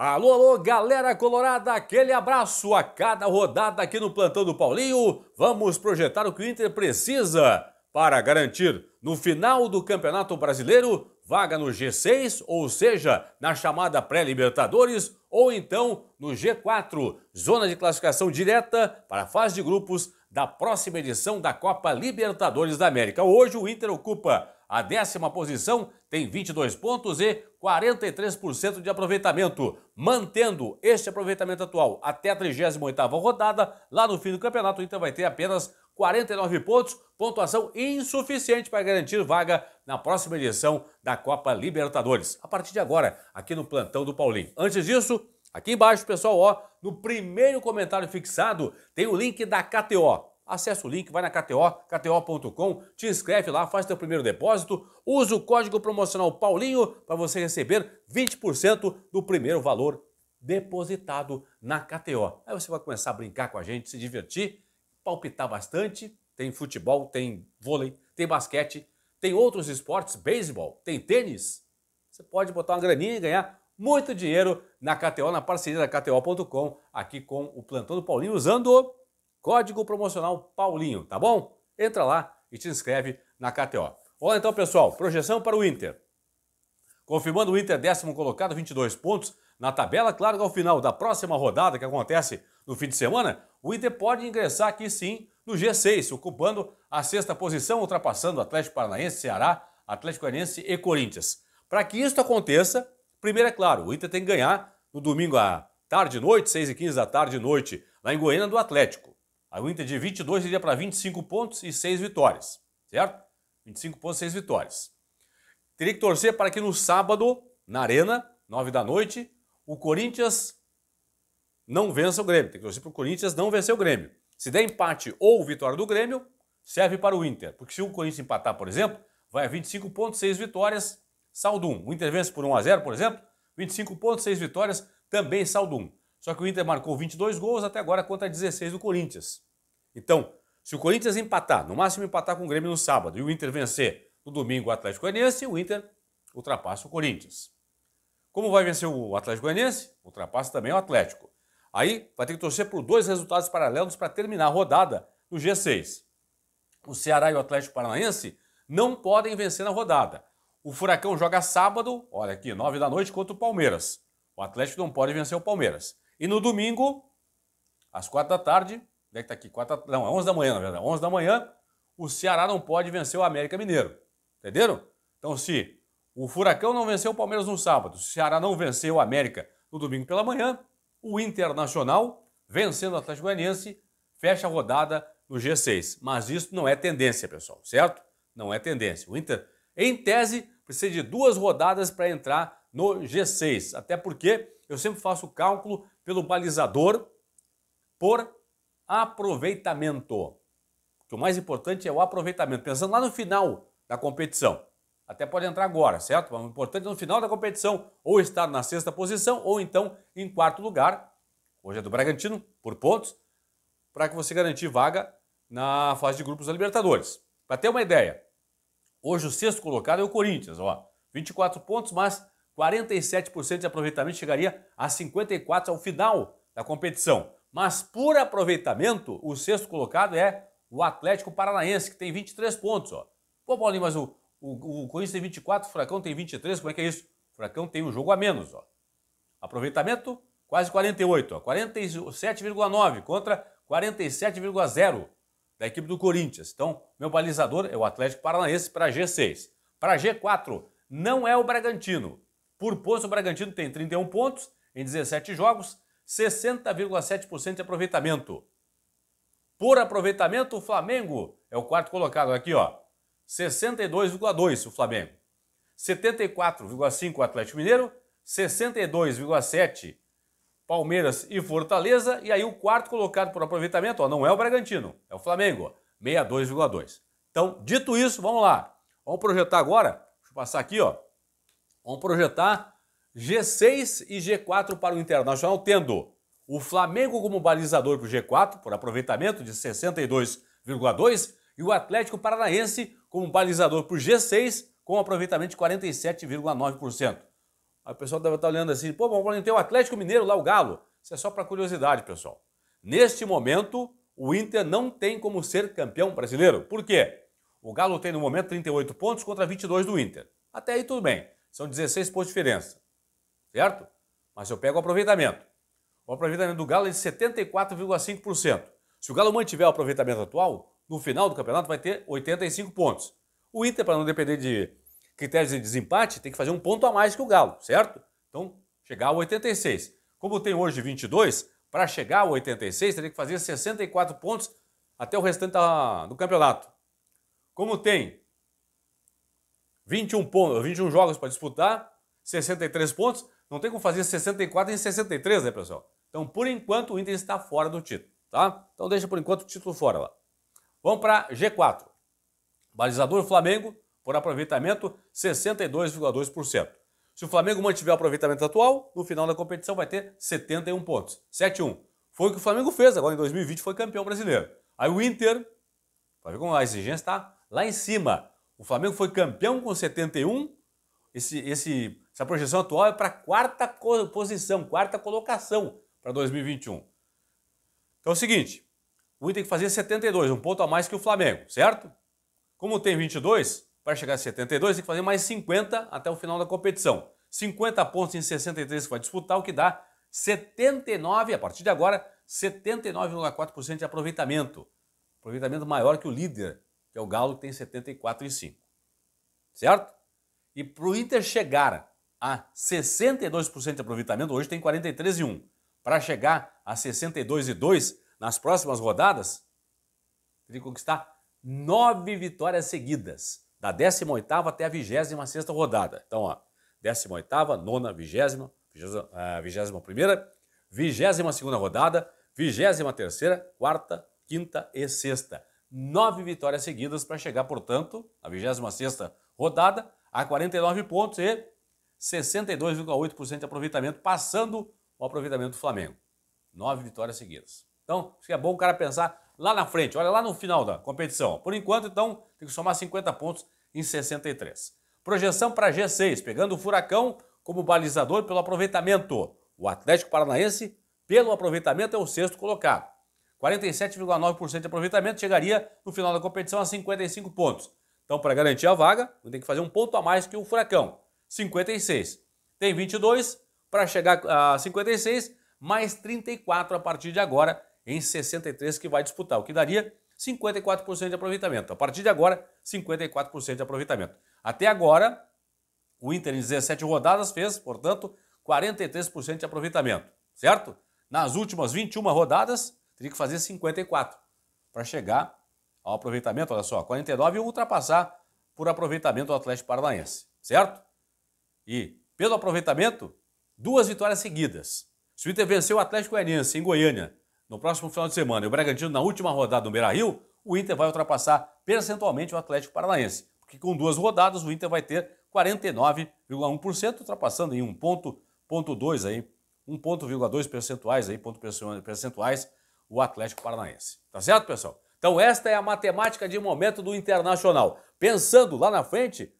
Alô, alô, galera colorada, aquele abraço a cada rodada aqui no Plantão do Paulinho. Vamos projetar o que o Inter precisa para garantir, no final do Campeonato Brasileiro, vaga no G6, ou seja, na chamada pré-Libertadores, ou então no G4, zona de classificação direta para a fase de grupos da próxima edição da Copa Libertadores da América. Hoje o Inter ocupa a décima posição, tem 22 pontos e 43% de aproveitamento, mantendo este aproveitamento atual até a 38ª rodada, lá no fim do campeonato o Inter vai ter apenas 49 pontos, pontuação insuficiente para garantir vaga na próxima edição da Copa Libertadores. A partir de agora, aqui no plantão do Paulinho. Antes disso, aqui embaixo, pessoal, ó, no primeiro comentário fixado tem o link da KTO. Acesse o link, vai na KTO, kto.com, te inscreve lá, faz teu primeiro depósito, usa o código promocional Paulinho para você receber 20% do primeiro valor depositado na KTO. Aí você vai começar a brincar com a gente, se divertir, palpitar bastante. Tem futebol, tem vôlei, tem basquete, tem outros esportes, beisebol, tem tênis. Você pode botar uma graninha e ganhar muito dinheiro na KTO, na parceria da KTO.com, aqui com o Plantão do Paulinho, usando Código promocional Paulinho, tá bom? Entra lá e te inscreve na KTO. Olha então, pessoal, projeção para o Inter. Confirmando o Inter décimo colocado, 22 pontos na tabela. Claro que ao final da próxima rodada, que acontece no fim de semana, o Inter pode ingressar aqui sim no G6, ocupando a sexta posição, ultrapassando o Atlético Paranaense, Ceará, Atlético Paranaense e Corinthians. Para que isso aconteça, primeiro é claro, o Inter tem que ganhar no domingo à tarde e noite, 6h15 da tarde e noite, lá em Goiânia, do Atlético. Aí o Inter de 22 iria para 25 pontos e 6 vitórias, certo? 25 pontos e 6 vitórias. Teria que torcer para que no sábado, na Arena, 9 da noite, o Corinthians não vença o Grêmio. Tem que torcer para o Corinthians não vencer o Grêmio. Se der empate ou vitória do Grêmio, serve para o Inter. Porque se o Corinthians empatar, por exemplo, vai a 25 pontos, 6 vitórias, saldo 1. O Inter vence por 1 a 0, por exemplo, 25 pontos, 6 vitórias, também saldo 1. Só que o Inter marcou 22 gols até agora contra 16 do Corinthians. Então, se o Corinthians empatar, no máximo empatar com o Grêmio no sábado, e o Inter vencer no domingo o Atlético Goianiense, o Inter ultrapassa o Corinthians. Como vai vencer o Atlético Goianiense? Ultrapassa também o Atlético. Aí vai ter que torcer por dois resultados paralelos para terminar a rodada no G6. O Ceará e o Atlético Paranaense não podem vencer na rodada. O Furacão joga sábado, olha aqui, 9 da noite, contra o Palmeiras. O Atlético não pode vencer o Palmeiras. E no domingo, às quatro da tarde, Onde é que tá aqui? 4, não, é 11 da manhã, na verdade. 11 da manhã, o Ceará não pode vencer o América Mineiro. Entenderam? Então, se o Furacão não venceu o Palmeiras no sábado, se o Ceará não venceu o América no domingo pela manhã, o Internacional, vencendo o Atlético Goianiense, fecha a rodada no G6. Mas isso não é tendência, pessoal, certo? Não é tendência. O Inter, em tese, precisa de duas rodadas para entrar no G6. Até porque eu sempre faço o cálculo pelo balizador por aproveitamento. Porque o mais importante é o aproveitamento. Pensando lá no final da competição. Até pode entrar agora, certo? Mas o importante é no final da competição ou estar na sexta posição ou então em quarto lugar. Hoje é do Bragantino, por pontos, para que você garantir vaga na fase de grupos da Libertadores. Para ter uma ideia, hoje o sexto colocado é o Corinthians, ó. 24 pontos, mas 47% de aproveitamento chegaria a 54 ao final da competição. Mas por aproveitamento, o sexto colocado é o Atlético Paranaense, que tem 23 pontos. Ó. Pô, Paulinho, mas o, o, o Corinthians tem 24, o Furacão tem 23, como é que é isso? O Furacão tem um jogo a menos. Ó. Aproveitamento, quase 48, 47,9 contra 47,0 da equipe do Corinthians. Então, meu balizador é o Atlético Paranaense para G6. Para G4, não é o Bragantino. Por posto, o Bragantino tem 31 pontos em 17 jogos, 60,7% de aproveitamento. Por aproveitamento, o Flamengo é o quarto colocado aqui, ó. 62,2 o Flamengo. 74,5 o Atlético Mineiro, 62,7 Palmeiras e Fortaleza, e aí o quarto colocado por aproveitamento, ó, não é o Bragantino, é o Flamengo, 62,2. Então, dito isso, vamos lá. Vamos projetar agora, deixa eu passar aqui, ó. Vamos projetar G6 e G4 para o Internacional, tendo o Flamengo como balizador para o G4, por aproveitamento de 62,2%, e o Atlético Paranaense como balizador para o G6, com aproveitamento de 47,9%. A pessoa deve estar tá olhando assim, pô, mas tem o Atlético Mineiro lá, o Galo. Isso é só para curiosidade, pessoal. Neste momento, o Inter não tem como ser campeão brasileiro. Por quê? O Galo tem no momento 38 pontos contra 22 do Inter. Até aí tudo bem, são 16 pontos de diferença certo? Mas eu pego o aproveitamento. O aproveitamento do Galo é de 74,5%. Se o Galo mantiver o aproveitamento atual, no final do campeonato vai ter 85 pontos. O Inter, para não depender de critérios de desempate, tem que fazer um ponto a mais que o Galo, certo? Então, chegar a 86. Como tem hoje 22, para chegar a 86, teria que fazer 64 pontos até o restante do campeonato. Como tem 21, pontos, 21 jogos para disputar, 63 pontos, não tem como fazer 64 em 63, né, pessoal? Então, por enquanto, o Inter está fora do título, tá? Então, deixa por enquanto o título fora lá. Vamos para G4. Balizador Flamengo por aproveitamento 62,2%. Se o Flamengo mantiver o aproveitamento atual, no final da competição vai ter 71 pontos. 7-1. Foi o que o Flamengo fez agora em 2020, foi campeão brasileiro. Aí o Inter, para ver como a exigência está lá em cima. O Flamengo foi campeão com 71. Esse, esse essa projeção atual é para quarta posição, quarta colocação para 2021. Então é o seguinte, o Inter tem que fazer é 72, um ponto a mais que o Flamengo, certo? Como tem 22, para chegar a 72 tem que fazer mais 50 até o final da competição. 50 pontos em 63 que vai disputar, o que dá 79, a partir de agora, 79,4% de aproveitamento. Aproveitamento maior que o líder, que é o Galo, que tem 74,5%. Certo? E para o Inter chegar a 62% de aproveitamento, hoje tem 43 e 1. Para chegar a 62 e 2 nas próximas rodadas, tem que conquistar nove vitórias seguidas, da 18 até a 26 rodada. Então, ó, 18, 9, 20, 21, 22 rodada, 23, quarta, quinta e 6 Nove vitórias seguidas para chegar, portanto, a 26 rodada, a 49 pontos e 62,8% de aproveitamento, passando o aproveitamento do Flamengo. Nove vitórias seguidas. Então, acho que é bom o cara pensar lá na frente, olha lá no final da competição. Por enquanto, então, tem que somar 50 pontos em 63. Projeção para G6, pegando o Furacão como balizador pelo aproveitamento. O Atlético Paranaense, pelo aproveitamento, é o sexto colocado. 47,9% de aproveitamento chegaria no final da competição a 55 pontos. Então, para garantir a vaga, tem que fazer um ponto a mais que o Furacão. 56. Tem 22 para chegar a 56, mais 34 a partir de agora em 63 que vai disputar, o que daria 54% de aproveitamento. A partir de agora, 54% de aproveitamento. Até agora, o Inter em 17 rodadas fez, portanto, 43% de aproveitamento, certo? Nas últimas 21 rodadas, teria que fazer 54 para chegar ao aproveitamento, olha só, 49 e ultrapassar por aproveitamento o Atlético Paranaense, certo? E, pelo aproveitamento, duas vitórias seguidas. Se o Inter venceu o Atlético Goianiense em Goiânia no próximo final de semana e o Bragantino na última rodada do Beira-Rio, o Inter vai ultrapassar percentualmente o Atlético Paranaense, porque com duas rodadas o Inter vai ter 49,1%, ultrapassando em 1.2 aí, 1.2 percentuais aí, ponto percentuais o Atlético Paranaense. Tá certo, pessoal? Então esta é a matemática de momento do Internacional. Pensando lá na frente,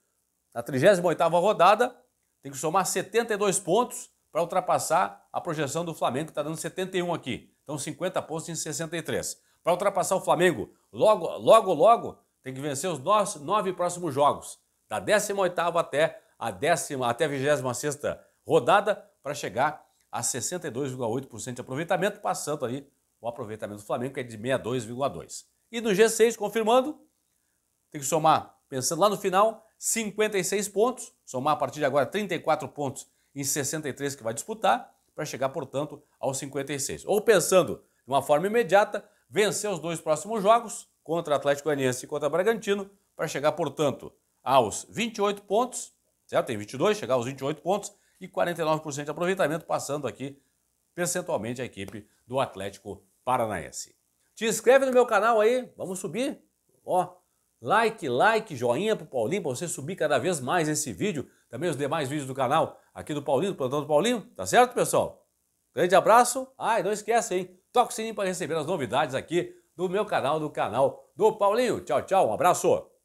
na 38ª rodada, tem que somar 72 pontos para ultrapassar a projeção do Flamengo, que está dando 71 aqui. Então 50 pontos em 63. Para ultrapassar o Flamengo, logo, logo, logo, tem que vencer os nove próximos jogos, da 18ª até a décima, até a 26ª rodada, para chegar a 62,8% de aproveitamento, passando ali o aproveitamento do Flamengo, que é de 62,2%. E no G6, confirmando, tem que somar, pensando lá no final, 56 pontos, somar a partir de agora 34 pontos em 63 que vai disputar, para chegar, portanto, aos 56. Ou pensando de uma forma imediata, vencer os dois próximos jogos, contra Atlético Goianiense e contra Bragantino, para chegar, portanto, aos 28 pontos, certo? Tem 22, chegar aos 28 pontos e 49% de aproveitamento, passando aqui percentualmente a equipe do Atlético Paranaense. Te inscreve no meu canal aí, vamos subir, ó, Like, like, joinha pro Paulinho para você subir cada vez mais esse vídeo, também os demais vídeos do canal aqui do Paulinho, do Plantão do Paulinho, tá certo, pessoal? Grande abraço. Ah, não esquece, hein? Toca o sininho para receber as novidades aqui do meu canal, do canal do Paulinho. Tchau, tchau. Um abraço.